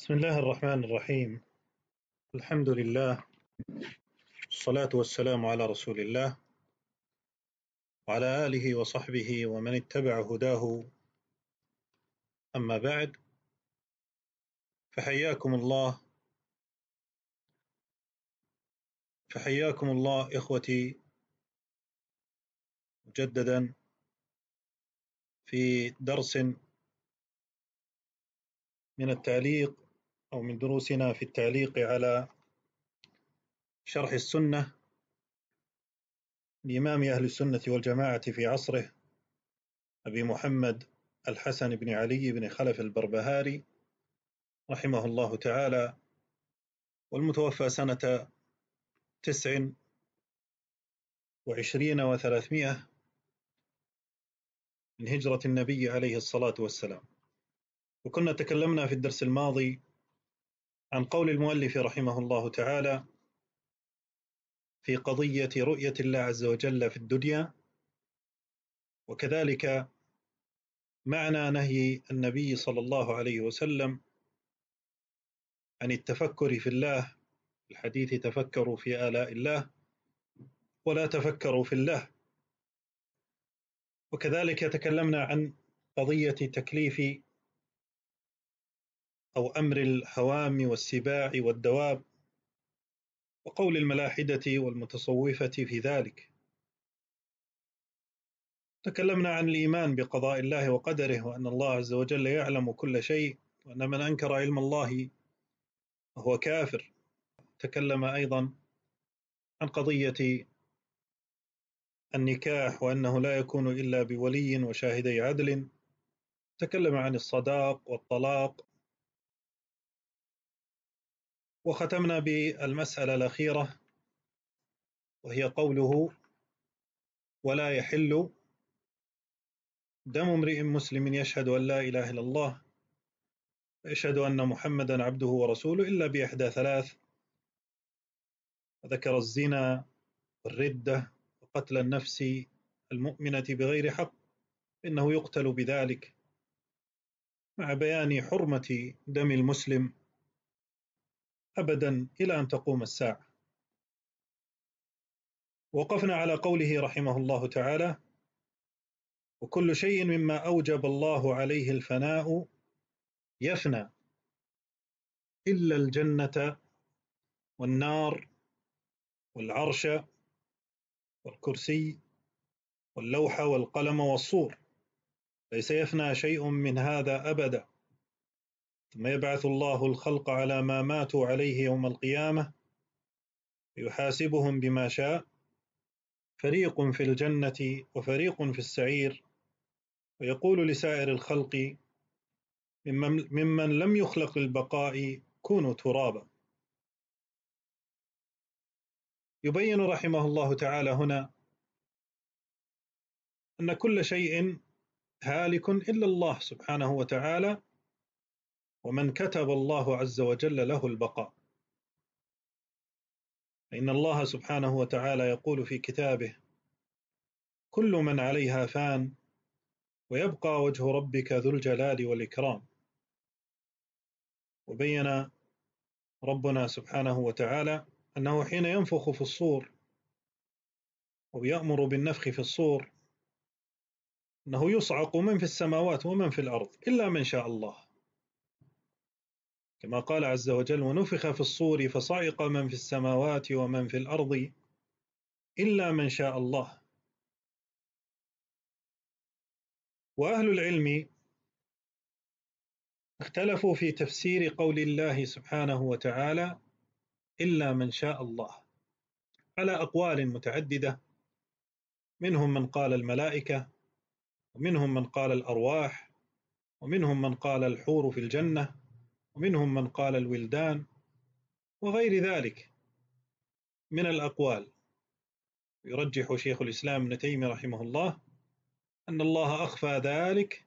بسم الله الرحمن الرحيم الحمد لله والصلاة والسلام على رسول الله وعلى آله وصحبه ومن اتبع هداه أما بعد فحياكم الله فحياكم الله إخوتي مجددا في درس من التعليق أو من دروسنا في التعليق على شرح السنة لإمام أهل السنة والجماعة في عصره أبي محمد الحسن بن علي بن خلف البربهاري رحمه الله تعالى والمتوفى سنة تسع وعشرين وثلاثمائة من هجرة النبي عليه الصلاة والسلام وكنا تكلمنا في الدرس الماضي عن قول المؤلف رحمه الله تعالى في قضية رؤية الله عز وجل في الدنيا وكذلك معنى نهي النبي صلى الله عليه وسلم عن التفكر في الله الحديث تفكروا في آلاء الله ولا تفكروا في الله وكذلك تكلمنا عن قضية تكليف أو أمر الهوام والسباع والدواب وقول الملاحدة والمتصوفة في ذلك تكلمنا عن الإيمان بقضاء الله وقدره وأن الله عز وجل يعلم كل شيء وأن من أنكر علم الله فهو كافر تكلم أيضا عن قضية النكاح وأنه لا يكون إلا بولي وشاهدي عدل تكلم عن الصداق والطلاق وختمنا بالمسألة الأخيرة وهي قوله ولا يحل دم امرئ مسلم يشهد أن لا إله إلا الله ويشهد أن محمدا عبده ورسوله إلا بإحدى ثلاث وذكر الزنا والردة وقتل النفس المؤمنة بغير حق إنه يقتل بذلك مع بيان حرمة دم المسلم أبدا إلى أن تقوم الساعة وقفنا على قوله رحمه الله تعالى وكل شيء مما أوجب الله عليه الفناء يفنى إلا الجنة والنار والعرش والكرسي واللوح والقلم والصور ليس يفنى شيء من هذا أبدا ثم يبعث الله الخلق على ما ماتوا عليه يوم القيامة ويحاسبهم بما شاء فريق في الجنة وفريق في السعير ويقول لسائر الخلق ممن لم يخلق للبقاء كونوا ترابا يبين رحمه الله تعالى هنا أن كل شيء هالك إلا الله سبحانه وتعالى ومن كتب الله عز وجل له البقاء فإن الله سبحانه وتعالى يقول في كتابه كل من عليها فان ويبقى وجه ربك ذو الجلال والإكرام وبين ربنا سبحانه وتعالى أنه حين ينفخ في الصور ويأمر بالنفخ في الصور أنه يصعق من في السماوات ومن في الأرض إلا من شاء الله كما قال عز وجل ونفخ في الصور فصعق من في السماوات ومن في الأرض إلا من شاء الله وأهل العلم اختلفوا في تفسير قول الله سبحانه وتعالى إلا من شاء الله على أقوال متعددة منهم من قال الملائكة ومنهم من قال الأرواح ومنهم من قال الحور في الجنة ومنهم من قال الولدان وغير ذلك من الأقوال يرجح شيخ الإسلام ابن تيمية رحمه الله أن الله أخفى ذلك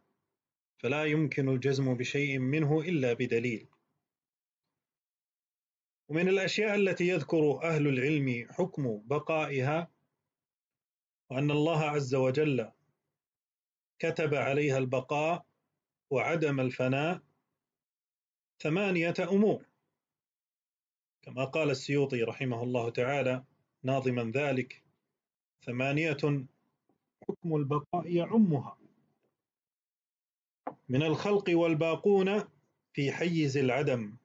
فلا يمكن الجزم بشيء منه إلا بدليل ومن الأشياء التي يذكر أهل العلم حكم بقائها وأن الله عز وجل كتب عليها البقاء وعدم الفناء ثمانية أمور كما قال السيوطي رحمه الله تعالى ناظما ذلك ثمانية حكم البقاء يعمها من الخلق والباقون في حيز العدم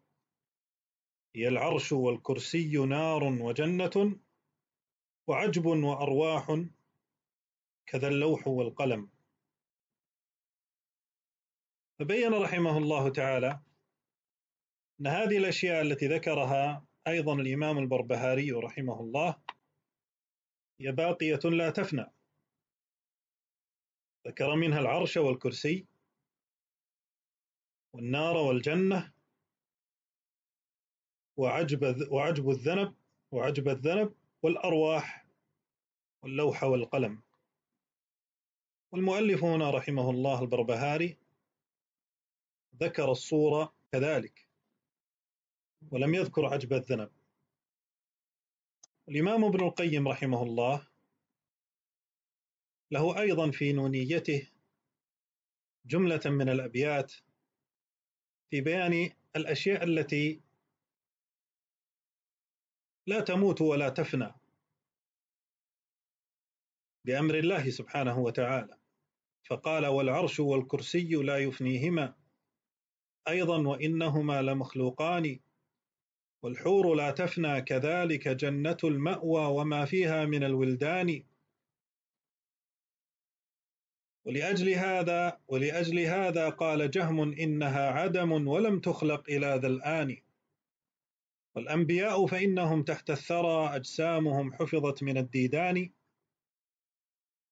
هي العرش والكرسي نار وجنة وعجب وأرواح كذا اللوح والقلم فبين رحمه الله تعالى أن هذه الأشياء التي ذكرها أيضا الإمام البربهاري رحمه الله هي باقية لا تفنى ذكر منها العرش والكرسي والنار والجنة وعجب وعجب الذنب وعجب الذنب والأرواح واللوح والقلم والمؤلف هنا رحمه الله البربهاري ذكر الصورة كذلك ولم يذكر عجب الذنب الإمام ابن القيم رحمه الله له أيضا في نونيته جملة من الأبيات في بيان الأشياء التي لا تموت ولا تفنى بأمر الله سبحانه وتعالى فقال والعرش والكرسي لا يفنيهما أيضا وإنهما لمخلوقان والحور لا تفنى كذلك جنة المأوى وما فيها من الولدان ولأجل هذا ولأجل هذا قال جهم إنها عدم ولم تخلق إلى ذا الآن والأنبياء فإنهم تحت الثرى أجسامهم حفظت من الديدان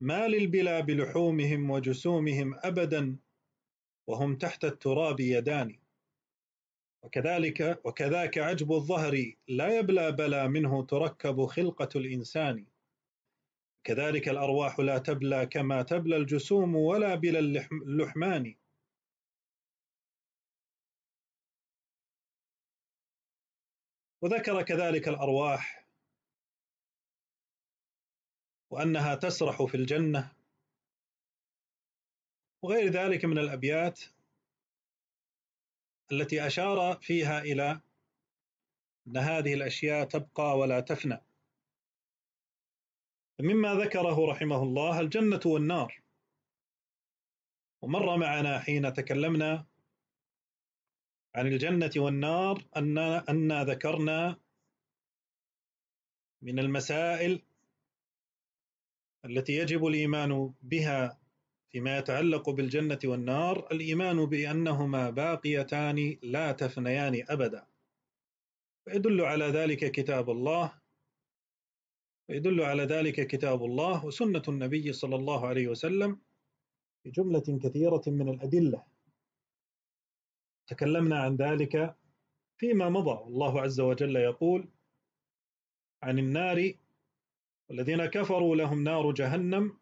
ما للبلا بلحومهم وجسومهم أبدا وهم تحت التراب يدان وكذلك وكذاك عجب الظهر لا يبلى بلا منه تركب خلقة الإنسان كذلك الأرواح لا تبلى كما تبلى الجسوم ولا بلا اللحمان وذكر كذلك الأرواح وأنها تسرح في الجنة وغير ذلك من الأبيات التي أشار فيها إلى أن هذه الأشياء تبقى ولا تفنى مما ذكره رحمه الله الجنة والنار ومر معنا حين تكلمنا عن الجنة والنار أن أن ذكرنا من المسائل التي يجب الإيمان بها فيما يتعلق بالجنة والنار الإيمان بأنهما باقيتان لا تفنيان أبدا ويدل على ذلك كتاب الله ويدل على ذلك كتاب الله وسنة النبي صلى الله عليه وسلم في جملة كثيرة من الأدلة تكلمنا عن ذلك فيما مضى الله عز وجل يقول عن النار والذين كفروا لهم نار جهنم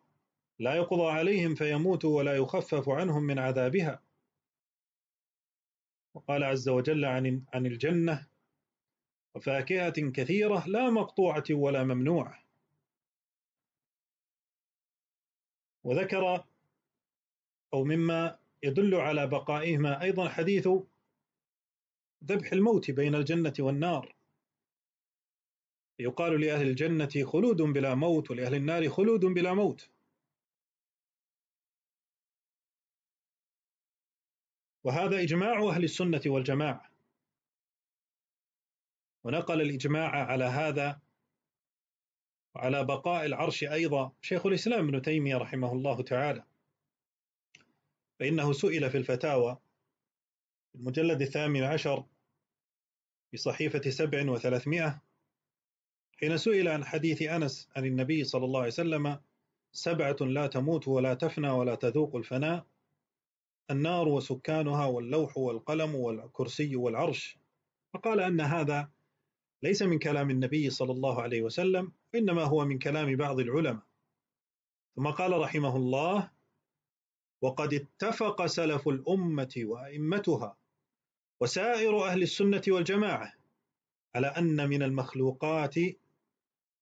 لا يقضى عليهم فيموتوا ولا يخفف عنهم من عذابها وقال عز وجل عن, عن الجنة وفاكهة كثيرة لا مقطوعة ولا ممنوعة وذكر أو مما يدل على بقائهما أيضا حديث ذبح الموت بين الجنة والنار يقال لأهل الجنة خلود بلا موت ولأهل النار خلود بلا موت وهذا إجماع أهل السنة والجماعة ونقل الإجماع على هذا وعلى بقاء العرش أيضا شيخ الإسلام ابن تيمية رحمه الله تعالى فإنه سئل في الفتاوى في المجلد الثامن عشر في صحيفة سبع وثلاثمائة حين سئل عن حديث أنس عن النبي صلى الله عليه وسلم سبعة لا تموت ولا تفنى ولا تذوق الفناء النار وسكانها واللوح والقلم والكرسي والعرش فقال أن هذا ليس من كلام النبي صلى الله عليه وسلم وإنما هو من كلام بعض العلماء ثم قال رحمه الله وقد اتفق سلف الأمة وأئمتها وسائر أهل السنة والجماعة على أن من المخلوقات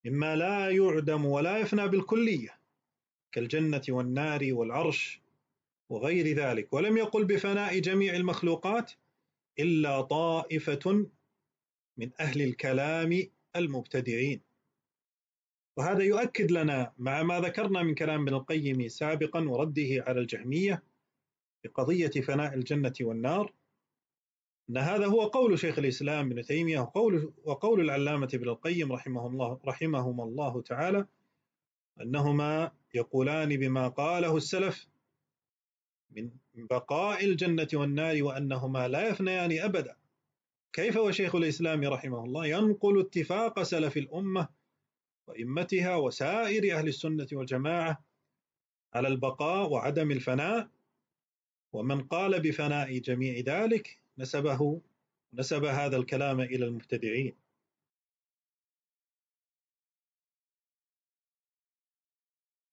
مما لا يعدم ولا يفنى بالكلية كالجنة والنار والعرش وغير ذلك ولم يقل بفناء جميع المخلوقات إلا طائفة من أهل الكلام المبتدعين وهذا يؤكد لنا مع ما ذكرنا من كلام ابن القيم سابقا ورده على الجهمية بقضية فناء الجنة والنار أن هذا هو قول شيخ الإسلام ابن تيمية وقول, وقول العلامة ابن القيم رحمه الله رحمهما الله تعالى أنهما يقولان بما قاله السلف من بقاء الجنة والنار وأنهما لا يفنيان أبدا كيف وشيخ الإسلام رحمه الله ينقل اتفاق سلف الأمة وإمتها وسائر أهل السنة والجماعة على البقاء وعدم الفناء ومن قال بفناء جميع ذلك نسبه نسب هذا الكلام إلى المبتدعين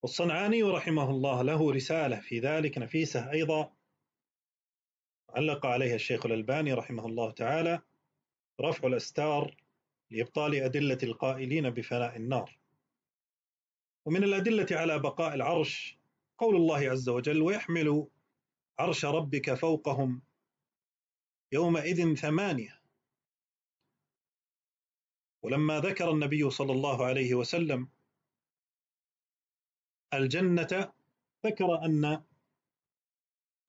والصنعاني رحمه الله له رسالة في ذلك نفيسة أيضا علق عليها الشيخ الألباني رحمه الله تعالى رفع الأستار لإبطال أدلة القائلين بفناء النار ومن الأدلة على بقاء العرش قول الله عز وجل ويحمل عرش ربك فوقهم يومئذ ثمانية ولما ذكر النبي صلى الله عليه وسلم الجنة ذكر أن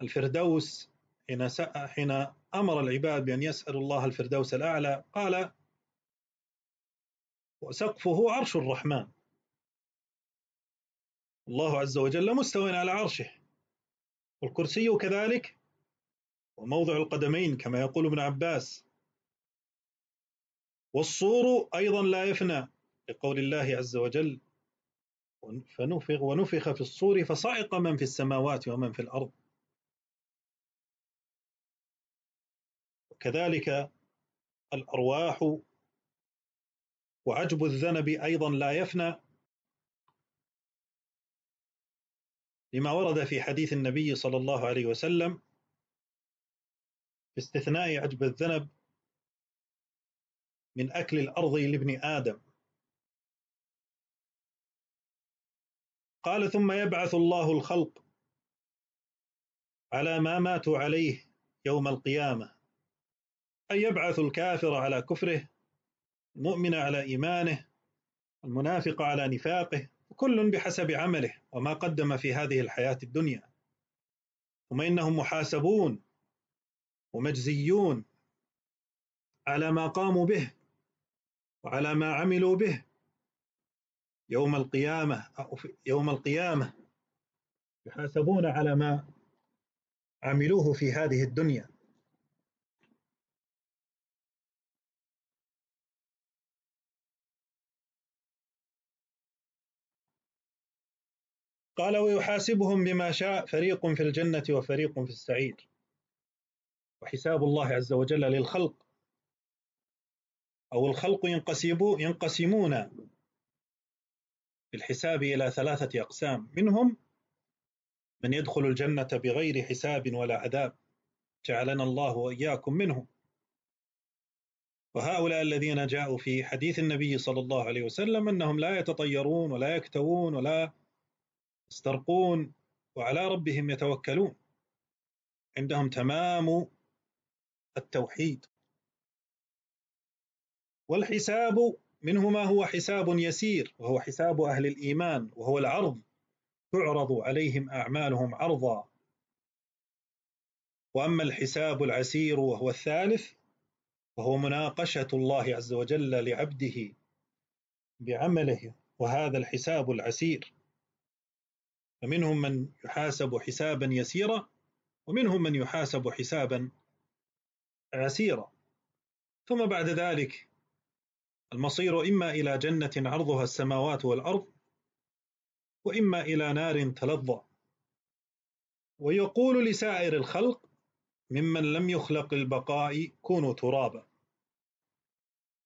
الفردوس حين حين أمر العباد بأن يسألوا الله الفردوس الأعلى قال وسقفه عرش الرحمن الله عز وجل مستوى على عرشه والكرسي كذلك وموضع القدمين كما يقول ابن عباس والصور أيضا لا يفنى لقول الله عز وجل فنفخ ونفخ في الصور فصعق من في السماوات ومن في الأرض وكذلك الأرواح وعجب الذنب أيضا لا يفنى لما ورد في حديث النبي صلى الله عليه وسلم باستثناء عجب الذنب من أكل الأرض لابن آدم قال ثم يبعث الله الخلق على ما ماتوا عليه يوم القيامه اي يبعث الكافر على كفره المؤمن على ايمانه المنافق على نفاقه كل بحسب عمله وما قدم في هذه الحياه الدنيا ثم انهم محاسبون ومجزيون على ما قاموا به وعلى ما عملوا به يوم القيامة يوم القيامة يحاسبون على ما عملوه في هذه الدنيا قال ويحاسبهم بما شاء فريق في الجنة وفريق في السعير وحساب الله عز وجل للخلق أو الخلق ينقسمون بالحساب إلى ثلاثة أقسام منهم من يدخل الجنة بغير حساب ولا عذاب جعلنا الله وإياكم منهم وهؤلاء الذين جاءوا في حديث النبي صلى الله عليه وسلم أنهم لا يتطيرون ولا يكتوون ولا يسترقون وعلى ربهم يتوكلون عندهم تمام التوحيد والحساب منه ما هو حساب يسير وهو حساب أهل الإيمان وهو العرض تعرض عليهم أعمالهم عرضا وأما الحساب العسير وهو الثالث وهو مناقشة الله عز وجل لعبده بعمله وهذا الحساب العسير فمنهم من يحاسب حسابا يسيرا ومنهم من يحاسب حسابا عسيرا ثم بعد ذلك المصير إما إلى جنة عرضها السماوات والأرض وإما إلى نار تلظى ويقول لسائر الخلق ممن لم يخلق البقاء كونوا ترابا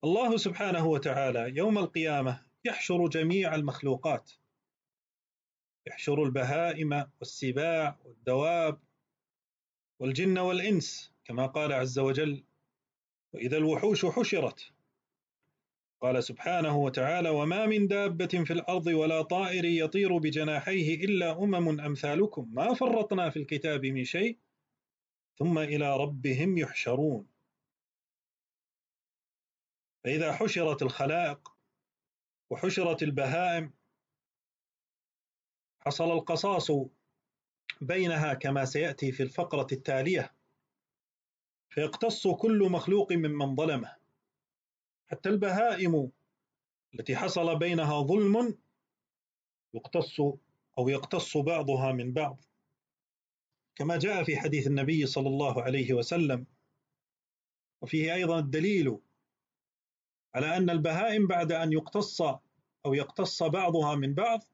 الله سبحانه وتعالى يوم القيامة يحشر جميع المخلوقات يحشر البهائم والسباع والدواب والجن والإنس كما قال عز وجل وإذا الوحوش حشرت قال سبحانه وتعالى وما من دابة في الأرض ولا طائر يطير بجناحيه إلا أمم أمثالكم ما فرطنا في الكتاب من شيء ثم إلى ربهم يحشرون فإذا حشرت الخلائق وحشرت البهائم حصل القصاص بينها كما سيأتي في الفقرة التالية فيقتص كل مخلوق ممن ظلمه حتى البهائم التي حصل بينها ظلم يقتص أو يقتص بعضها من بعض كما جاء في حديث النبي صلى الله عليه وسلم وفيه أيضا الدليل على أن البهائم بعد أن يقتص أو يقتص بعضها من بعض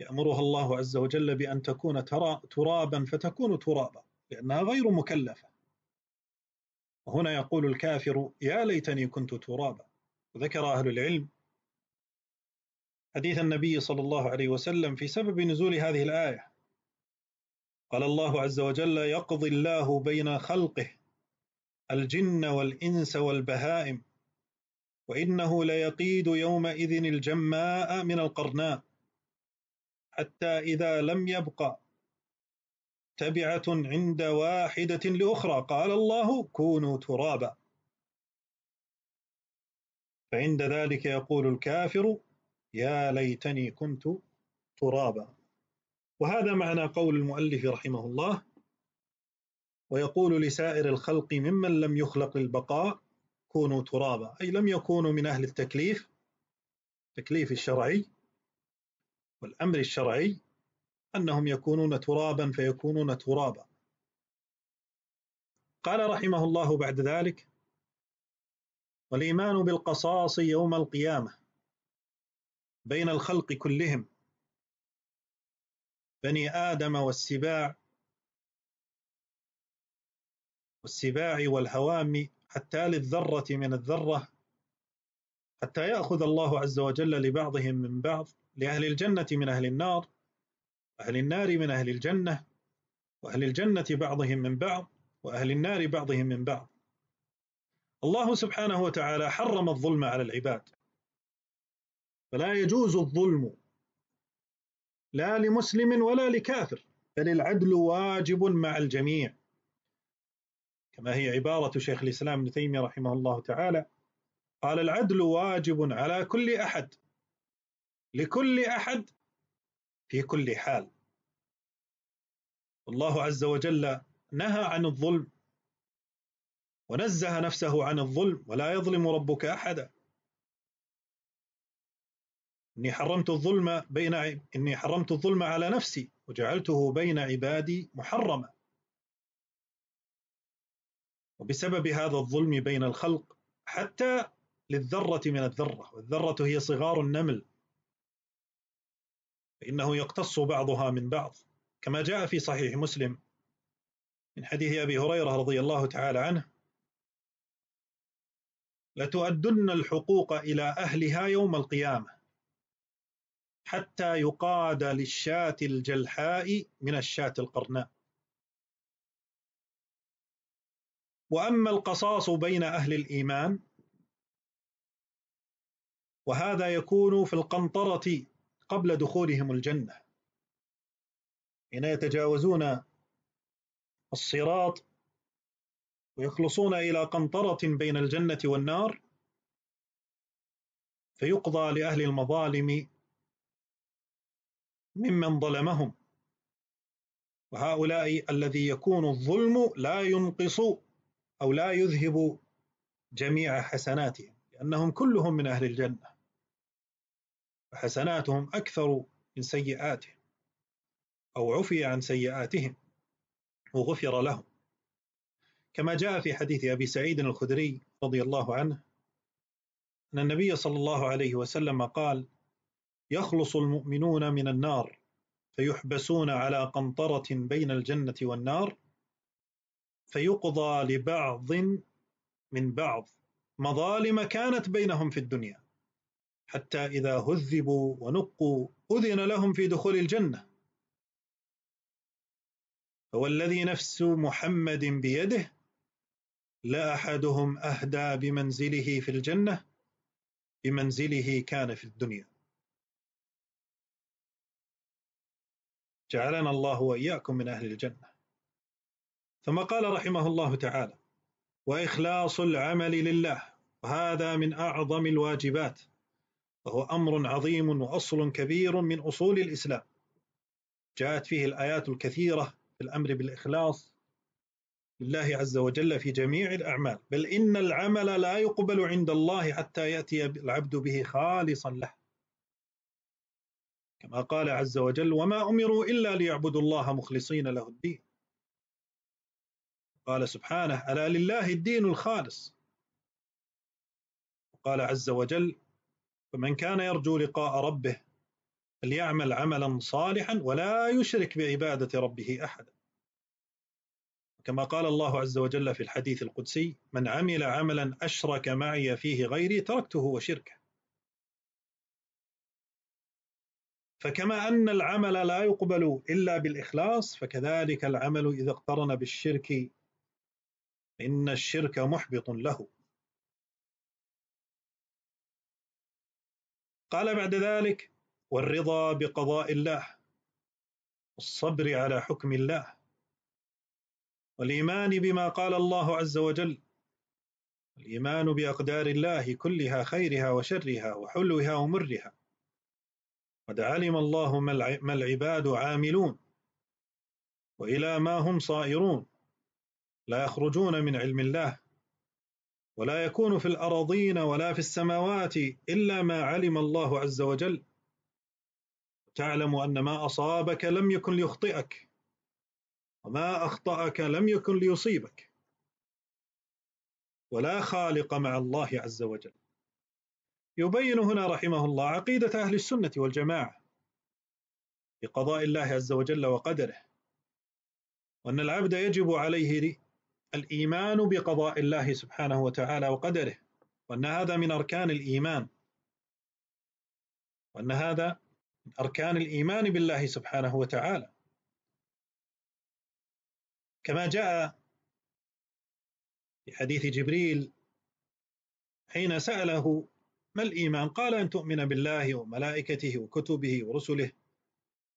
يأمرها الله عز وجل بأن تكون ترابا فتكون ترابا لأنها غير مكلفة هنا يقول الكافر يا ليتني كنت ترابا وذكر أهل العلم حديث النبي صلى الله عليه وسلم في سبب نزول هذه الآية قال الله عز وجل يقضي الله بين خلقه الجن والإنس والبهائم وإنه ليقيد يومئذ الجماء من القرناء حتى إذا لم يبق تبعة عند واحدة لأخرى قال الله كونوا ترابا فعند ذلك يقول الكافر يا ليتني كنت ترابا وهذا معنى قول المؤلف رحمه الله ويقول لسائر الخلق ممن لم يخلق للبقاء كونوا ترابا أي لم يكونوا من أهل التكليف التكليف الشرعي والأمر الشرعي أنهم يكونون ترابا فيكونون ترابا قال رحمه الله بعد ذلك والإيمان بالقصاص يوم القيامة بين الخلق كلهم بني آدم والسباع والسباع والهوام حتى للذرة من الذرة حتى يأخذ الله عز وجل لبعضهم من بعض لأهل الجنة من أهل النار أهل النار من أهل الجنة وأهل الجنة بعضهم من بعض وأهل النار بعضهم من بعض الله سبحانه وتعالى حرم الظلم على العباد فلا يجوز الظلم لا لمسلم ولا لكافر بل العدل واجب مع الجميع كما هي عبارة شيخ الإسلام ابن تيمية رحمه الله تعالى قال العدل واجب على كل أحد لكل أحد في كل حال الله عز وجل نهى عن الظلم ونزه نفسه عن الظلم ولا يظلم ربك أحدا إني حرمت الظلم بين إني حرمت الظلم على نفسي وجعلته بين عبادي محرما وبسبب هذا الظلم بين الخلق حتى للذرة من الذرة والذرة هي صغار النمل فإنه يقتص بعضها من بعض كما جاء في صحيح مسلم من حديث أبي هريرة رضي الله تعالى عنه لتؤدن الحقوق إلى أهلها يوم القيامة حتى يقاد للشاة الجلحاء من الشاة القرناء وأما القصاص بين أهل الإيمان وهذا يكون في القنطرة قبل دخولهم الجنة حين يتجاوزون الصراط ويخلصون إلى قنطرة بين الجنة والنار فيقضى لأهل المظالم ممن ظلمهم وهؤلاء الذي يكون الظلم لا ينقص أو لا يذهب جميع حسناتهم لأنهم كلهم من أهل الجنة فحسناتهم أكثر من سيئاتهم أو عفي عن سيئاتهم وغفر لهم كما جاء في حديث أبي سعيد الخدري رضي الله عنه أن النبي صلى الله عليه وسلم قال يخلص المؤمنون من النار فيحبسون على قنطرة بين الجنة والنار فيقضى لبعض من بعض مظالم كانت بينهم في الدنيا حتى إذا هذبوا ونقوا أذن لهم في دخول الجنة فوالذي نفس محمد بيده لا أحدهم أهدى بمنزله في الجنة بمنزله كان في الدنيا جعلنا الله وإياكم من أهل الجنة ثم قال رحمه الله تعالى وإخلاص العمل لله وهذا من أعظم الواجبات وهو أمر عظيم وأصل كبير من أصول الإسلام جاءت فيه الآيات الكثيرة في الأمر بالإخلاص لله عز وجل في جميع الأعمال بل إن العمل لا يقبل عند الله حتى يأتي العبد به خالصا له كما قال عز وجل وما أمروا إلا ليعبدوا الله مخلصين له الدين قال سبحانه ألا لله الدين الخالص قال عز وجل فمن كان يرجو لقاء ربه فليعمل عملا صالحا ولا يشرك بعبادة ربه أحدا كما قال الله عز وجل في الحديث القدسي من عمل عملا أشرك معي فيه غيري تركته وشركه فكما أن العمل لا يقبل إلا بالإخلاص فكذلك العمل إذا اقترن بالشرك إن الشرك محبط له قال بعد ذلك والرضا بقضاء الله والصبر على حكم الله والايمان بما قال الله عز وجل الايمان باقدار الله كلها خيرها وشرها وحلوها ومرها قد علم الله ما العباد عاملون والى ما هم صائرون لا يخرجون من علم الله ولا يكون في الأراضين ولا في السماوات إلا ما علم الله عز وجل تعلم أن ما أصابك لم يكن ليخطئك وما أخطأك لم يكن ليصيبك ولا خالق مع الله عز وجل يبين هنا رحمه الله عقيدة أهل السنة والجماعة بقضاء الله عز وجل وقدره وأن العبد يجب عليه الإيمان بقضاء الله سبحانه وتعالى وقدره وأن هذا من أركان الإيمان وأن هذا من أركان الإيمان بالله سبحانه وتعالى كما جاء في حديث جبريل حين سأله ما الإيمان؟ قال أن تؤمن بالله وملائكته وكتبه ورسله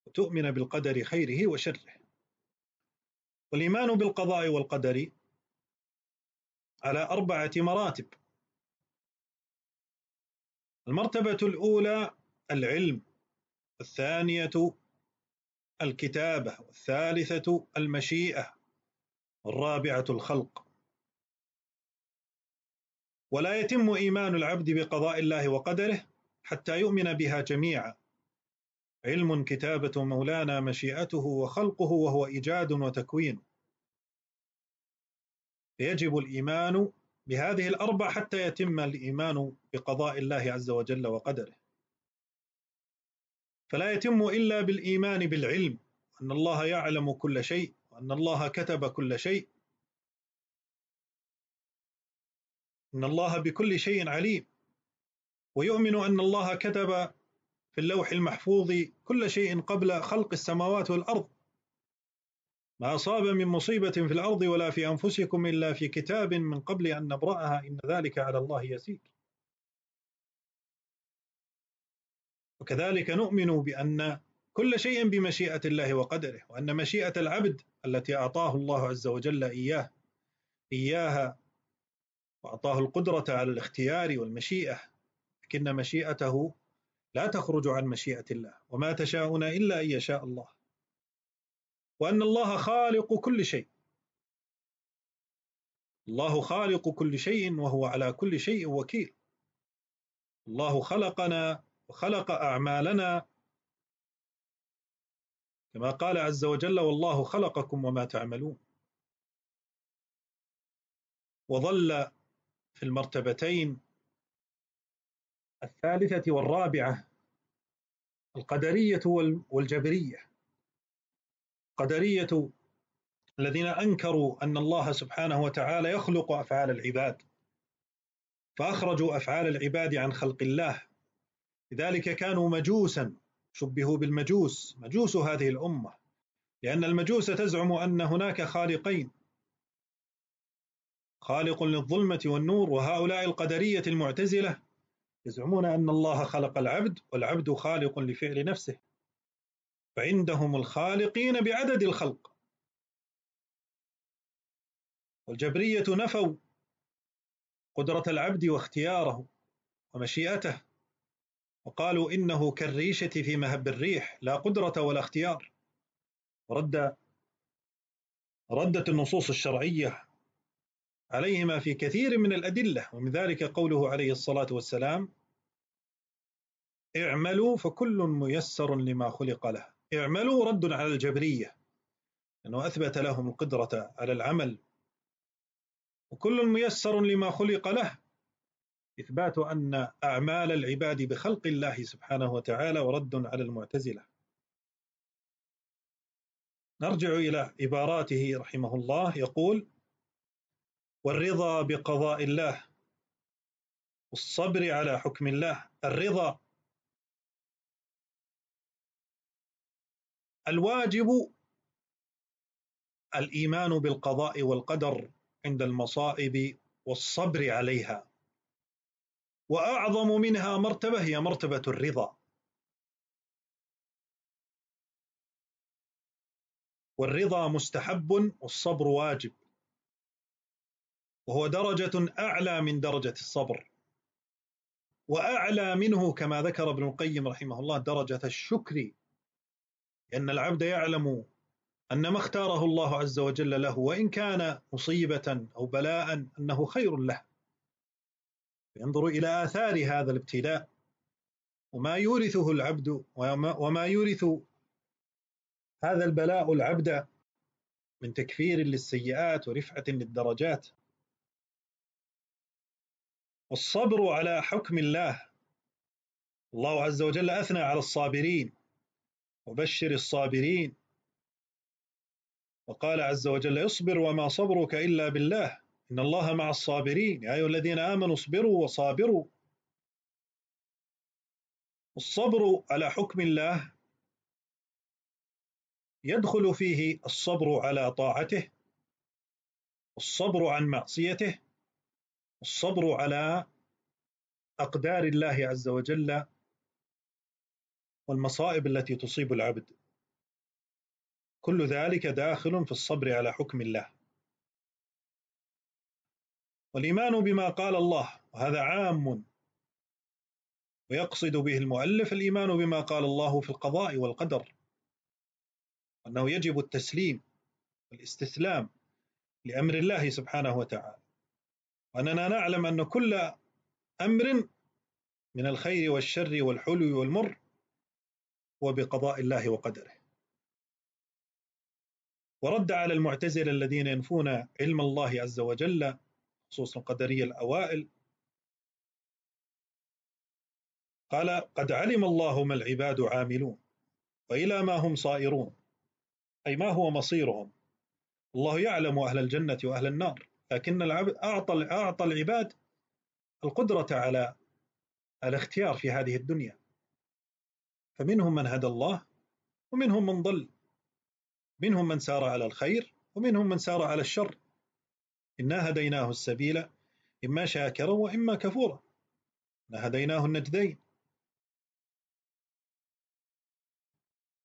وتؤمن بالقدر خيره وشره والإيمان بالقضاء والقدر على أربعة مراتب المرتبة الأولى العلم الثانية الكتابة الثالثة المشيئة الرابعة الخلق ولا يتم إيمان العبد بقضاء الله وقدره حتى يؤمن بها جميعا علم كتابة مولانا مشيئته وخلقه وهو إيجاد وتكوين فيجب الإيمان بهذه الأربع حتى يتم الإيمان بقضاء الله عز وجل وقدره فلا يتم إلا بالإيمان بالعلم أن الله يعلم كل شيء وأن الله كتب كل شيء إن الله بكل شيء عليم ويؤمن أن الله كتب في اللوح المحفوظ كل شيء قبل خلق السماوات والأرض ما أصاب من مصيبة في الأرض ولا في أنفسكم إلا في كتاب من قبل أن نبرأها إن ذلك على الله يسير وكذلك نؤمن بأن كل شيء بمشيئة الله وقدره وأن مشيئة العبد التي أعطاه الله عز وجل إياه إياها وأعطاه القدرة على الاختيار والمشيئة لكن مشيئته لا تخرج عن مشيئة الله وما تشاءون إلا أن يشاء الله وأن الله خالق كل شيء الله خالق كل شيء وهو على كل شيء وكيل الله خلقنا وخلق أعمالنا كما قال عز وجل والله خلقكم وما تعملون وظل في المرتبتين الثالثة والرابعة القدرية والجبرية القدرية الذين أنكروا أن الله سبحانه وتعالى يخلق أفعال العباد فأخرجوا أفعال العباد عن خلق الله لذلك كانوا مجوسا شبهوا بالمجوس مجوس هذه الأمة لأن المجوس تزعم أن هناك خالقين خالق للظلمة والنور وهؤلاء القدرية المعتزلة يزعمون أن الله خلق العبد والعبد خالق لفعل نفسه فعندهم الخالقين بعدد الخلق والجبرية نفوا قدرة العبد واختياره ومشيئته وقالوا إنه كالريشة في مهب الريح لا قدرة ولا اختيار ورد ردت النصوص الشرعية عليهما في كثير من الأدلة ومن ذلك قوله عليه الصلاة والسلام اعملوا فكل ميسر لما خلق له اعملوا رد على الجبرية أنه أثبت لهم القدرة على العمل وكل ميسر لما خلق له إثبات أن أعمال العباد بخلق الله سبحانه وتعالى ورد على المعتزلة نرجع إلى عباراته رحمه الله يقول والرضا بقضاء الله والصبر على حكم الله الرضا الواجب الايمان بالقضاء والقدر عند المصائب والصبر عليها واعظم منها مرتبه هي مرتبه الرضا والرضا مستحب والصبر واجب وهو درجة أعلى من درجة الصبر وأعلى منه كما ذكر ابن القيم رحمه الله درجة الشكر لأن العبد يعلم أن ما اختاره الله عز وجل له وإن كان مصيبة أو بلاء أنه خير له ينظر إلى آثار هذا الابتلاء وما يورثه العبد وما يورث هذا البلاء العبد من تكفير للسيئات ورفعة للدرجات والصبر على حكم الله الله عز وجل أثنى على الصابرين وبشر الصابرين وقال عز وجل اصبر وما صبرك إلا بالله إن الله مع الصابرين يا أيها الذين آمنوا اصبروا وصابروا الصبر على حكم الله يدخل فيه الصبر على طاعته الصبر عن معصيته الصبر على أقدار الله عز وجل والمصائب التي تصيب العبد كل ذلك داخل في الصبر على حكم الله والايمان بما قال الله وهذا عام ويقصد به المؤلف الايمان بما قال الله في القضاء والقدر انه يجب التسليم والاستسلام لامر الله سبحانه وتعالى واننا نعلم ان كل امر من الخير والشر والحلو والمر وبقضاء الله وقدره ورد على المعتزلة الذين ينفون علم الله عز وجل خصوصا القدرية الأوائل قال قد علم الله ما العباد عاملون وإلى ما هم صائرون أي ما هو مصيرهم الله يعلم أهل الجنة وأهل النار لكن العبد أعطى, أعطى العباد القدرة على الاختيار في هذه الدنيا فمنهم من هدى الله ومنهم من ضل منهم من سار على الخير ومنهم من سار على الشر إنا هديناه السبيل إما شاكرا وإما كفورا إنا هديناه النجدين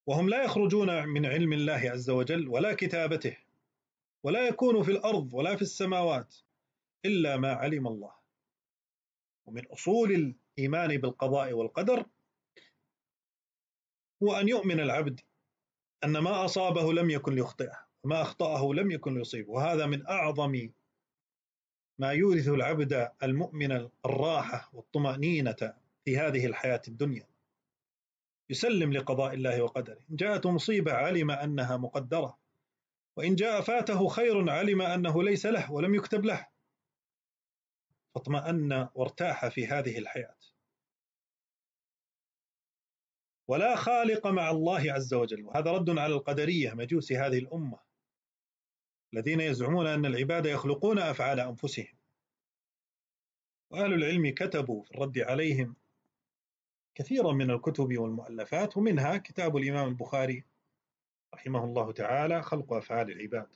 وهم لا يخرجون من علم الله عز وجل ولا كتابته ولا يكون في الأرض ولا في السماوات إلا ما علم الله ومن أصول الإيمان بالقضاء والقدر هو أن يؤمن العبد أن ما أصابه لم يكن ليخطئه وما أخطأه لم يكن ليصيبه وهذا من أعظم ما يورث العبد المؤمن الراحة والطمأنينة في هذه الحياة الدنيا يسلم لقضاء الله وقدره إن جاءته مصيبة علم أنها مقدرة وإن جاء فاته خير علم أنه ليس له ولم يكتب له فاطمأن وارتاح في هذه الحياة ولا خالق مع الله عز وجل وهذا رد على القدرية مجوس هذه الأمة الذين يزعمون أن العباد يخلقون أفعال أنفسهم وأهل العلم كتبوا في الرد عليهم كثيرا من الكتب والمؤلفات ومنها كتاب الإمام البخاري رحمه الله تعالى خلق أفعال العباد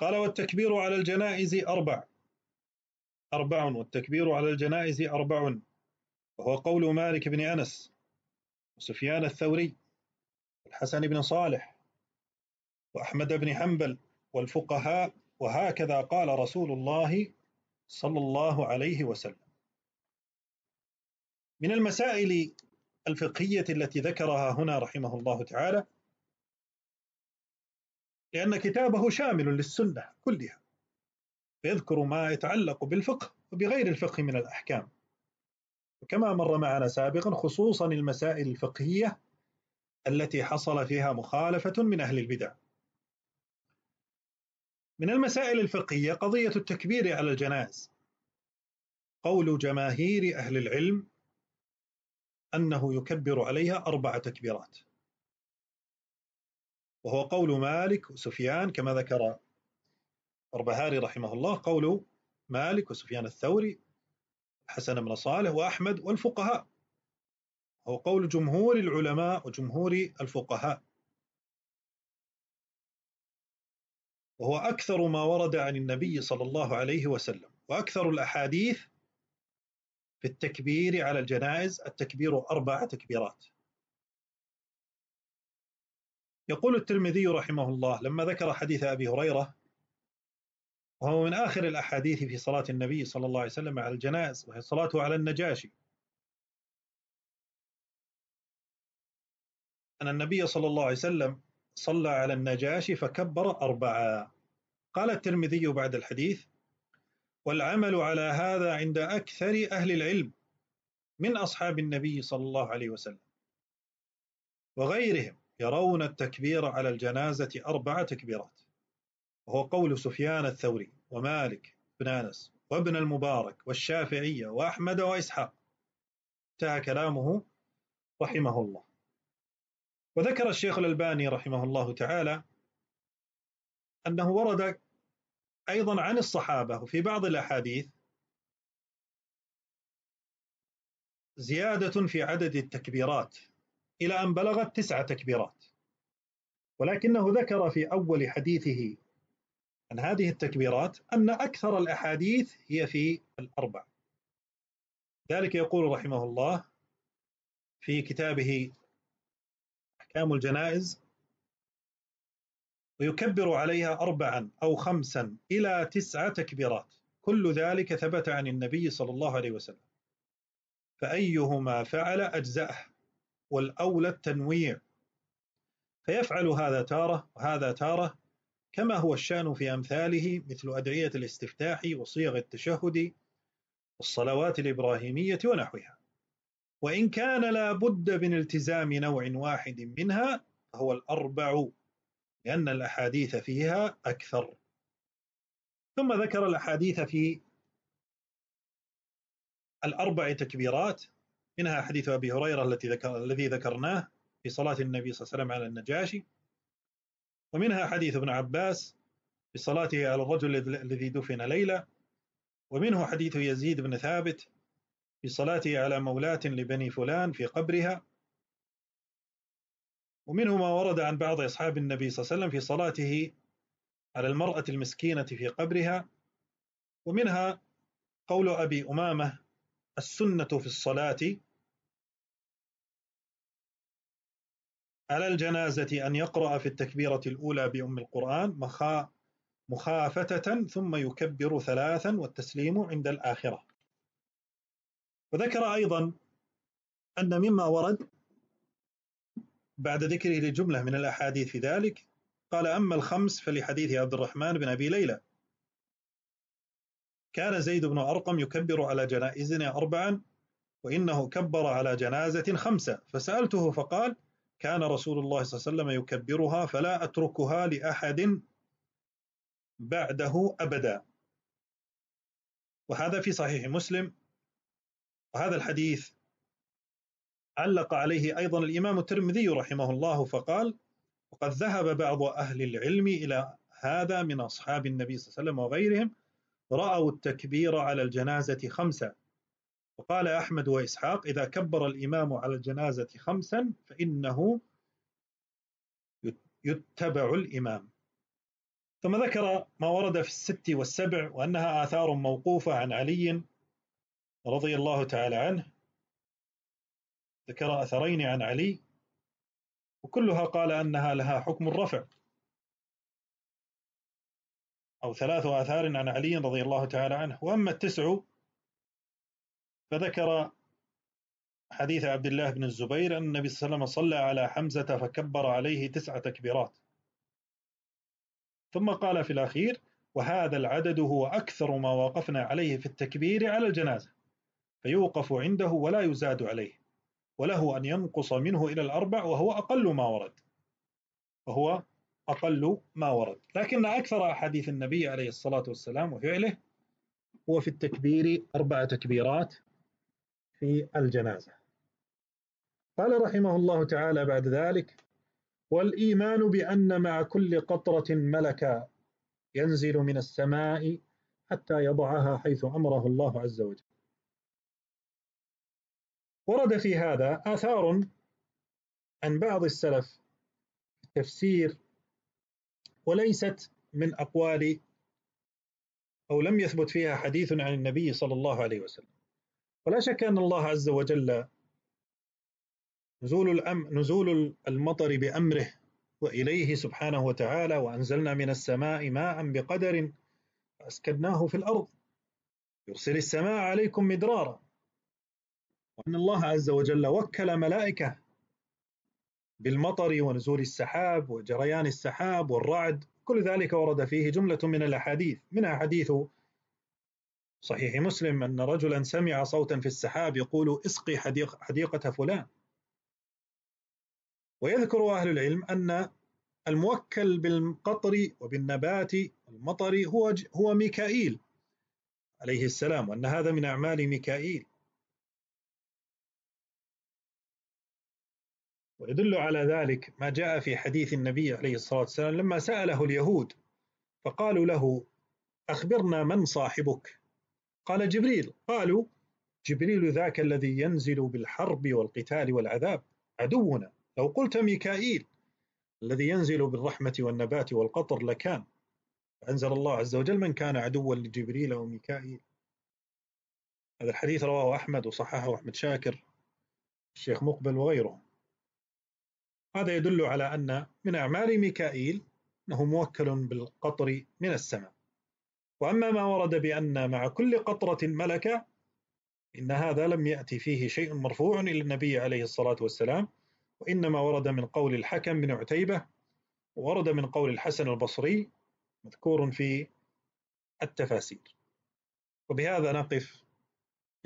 قال والتكبير على الجنائز أربع أربع والتكبير على الجنائز أربع وهو قول مالك بن أنس وسفيان الثوري والحسن بن صالح وأحمد بن حنبل والفقهاء وهكذا قال رسول الله صلى الله عليه وسلم من المسائل الفقهية التي ذكرها هنا رحمه الله تعالى لأن كتابه شامل للسنة كلها فيذكر ما يتعلق بالفقه وبغير الفقه من الأحكام كما مر معنا سابقا خصوصا المسائل الفقهية التي حصل فيها مخالفة من أهل البدع من المسائل الفقهية قضية التكبير على الجنائز قول جماهير أهل العلم أنه يكبر عليها أربع تكبيرات وهو قول مالك وسفيان كما ذكر البهاري رحمه الله قول مالك وسفيان الثوري حسن بن صالح وأحمد والفقهاء هو قول جمهور العلماء وجمهور الفقهاء وهو أكثر ما ورد عن النبي صلى الله عليه وسلم وأكثر الأحاديث في التكبير على الجنائز التكبير أربع تكبيرات يقول الترمذي رحمه الله لما ذكر حديث أبي هريرة وهو من آخر الأحاديث في صلاة النبي صلى الله عليه وسلم على الجنائز وهي صلاته على النجاشي أن النبي صلى الله عليه وسلم صلى على النجاشي فكبر أربعة قال الترمذي بعد الحديث والعمل على هذا عند أكثر أهل العلم من أصحاب النبي صلى الله عليه وسلم وغيرهم يرون التكبير على الجنازة أربع تكبيرات وهو قول سفيان الثوري ومالك بن أنس وابن المبارك والشافعية وأحمد وإسحاق انتهى كلامه رحمه الله وذكر الشيخ الألباني رحمه الله تعالى أنه ورد أيضا عن الصحابة في بعض الأحاديث زيادة في عدد التكبيرات إلى أن بلغت تسع تكبيرات ولكنه ذكر في أول حديثه عن هذه التكبيرات أن أكثر الأحاديث هي في الأربع ذلك يقول رحمه الله في كتابه أحكام الجنائز ويكبر عليها أربعا أو خمسا إلى تسعة تكبيرات كل ذلك ثبت عن النبي صلى الله عليه وسلم فأيهما فعل أجزأه والأولى التنويع فيفعل هذا تارة وهذا تارة كما هو الشأن في أمثاله مثل أدعية الاستفتاح وصيغ التشهد والصلوات الإبراهيمية ونحوها وإن كان لا بد من التزام نوع واحد منها فهو الأربع لأن الأحاديث فيها أكثر ثم ذكر الأحاديث في الأربع تكبيرات منها حديث أبي هريرة التي ذكر الذي ذكرناه في صلاة النبي صلى الله عليه وسلم على النجاشي ومنها حديث ابن عباس في صلاته على الرجل الذي دفن ليلة ومنه حديث يزيد بن ثابت في صلاته على مولاة لبني فلان في قبرها ومنه ما ورد عن بعض أصحاب النبي صلى الله عليه وسلم في صلاته على المرأة المسكينة في قبرها ومنها قول أبي أمامة السنة في الصلاة على الجنازة أن يقرأ في التكبيرة الأولى بأم القرآن مخا مخافتة ثم يكبر ثلاثا والتسليم عند الآخرة وذكر أيضا أن مما ورد بعد ذكره لجملة من الأحاديث في ذلك قال أما الخمس فلحديث عبد الرحمن بن أبي ليلى كان زيد بن أرقم يكبر على جنائزنا أربعا وإنه كبر على جنازة خمسة فسألته فقال كان رسول الله صلى الله عليه وسلم يكبرها فلا أتركها لأحد بعده أبدا وهذا في صحيح مسلم وهذا الحديث علق عليه أيضا الإمام الترمذي رحمه الله فقال وقد ذهب بعض أهل العلم إلى هذا من أصحاب النبي صلى الله عليه وسلم وغيرهم رأوا التكبير على الجنازة خمسة وقال أحمد وإسحاق إذا كبر الإمام على الجنازة خمسا فإنه يتبع الإمام ثم ذكر ما ورد في الست والسبع وأنها آثار موقوفة عن علي رضي الله تعالى عنه ذكر أثرين عن علي وكلها قال أنها لها حكم الرفع أو ثلاث آثار عن علي رضي الله تعالى عنه وأما التسع فذكر حديث عبد الله بن الزبير أن النبي صلى الله عليه وسلم صلى على حمزة فكبر عليه تسع تكبيرات ثم قال في الأخير وهذا العدد هو أكثر ما وقفنا عليه في التكبير على الجنازة فيوقف عنده ولا يزاد عليه وله أن ينقص منه إلى الأربع وهو أقل ما ورد وهو أقل ما ورد لكن أكثر أحاديث النبي عليه الصلاة والسلام وفعله هو في التكبير أربع تكبيرات في الجنازة قال رحمه الله تعالى بعد ذلك والإيمان بأن مع كل قطرة ملكا ينزل من السماء حتى يضعها حيث أمره الله عز وجل ورد في هذا آثار عن بعض السلف تفسير وليست من أقوال أو لم يثبت فيها حديث عن النبي صلى الله عليه وسلم ولا شك أن الله عز وجل نزول, الأم نزول المطر بأمره وإليه سبحانه وتعالى وأنزلنا من السماء ماء بقدر فأسكناه في الأرض يرسل السماء عليكم مدرارا وأن الله عز وجل وكل ملائكة بالمطر ونزول السحاب وجريان السحاب والرعد كل ذلك ورد فيه جملة من الأحاديث منها حديث صحيح مسلم أن رجلا سمع صوتا في السحاب يقول اسقي حديق حديقة فلان ويذكر أهل العلم أن الموكل بالقطر وبالنبات والمطر هو هو ميكائيل عليه السلام وأن هذا من أعمال ميكائيل ويدل على ذلك ما جاء في حديث النبي عليه الصلاة والسلام لما سأله اليهود فقالوا له أخبرنا من صاحبك قال جبريل قالوا جبريل ذاك الذي ينزل بالحرب والقتال والعذاب عدونا لو قلت ميكائيل الذي ينزل بالرحمة والنبات والقطر لكان فأنزل الله عز وجل من كان عدوا لجبريل وميكائيل هذا الحديث رواه أحمد وصححه أحمد شاكر الشيخ مقبل وغيره هذا يدل على أن من أعمال ميكائيل أنه موكل بالقطر من السماء وأما ما ورد بأن مع كل قطرة ملكة إن هذا لم يأتي فيه شيء مرفوع إلى النبي عليه الصلاة والسلام وإنما ورد من قول الحكم بن عتيبة ورد من قول الحسن البصري مذكور في التفاسير وبهذا نقف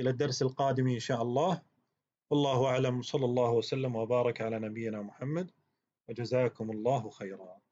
إلى الدرس القادم إن شاء الله والله أعلم صلى الله وسلم وبارك على نبينا محمد وجزاكم الله خيرا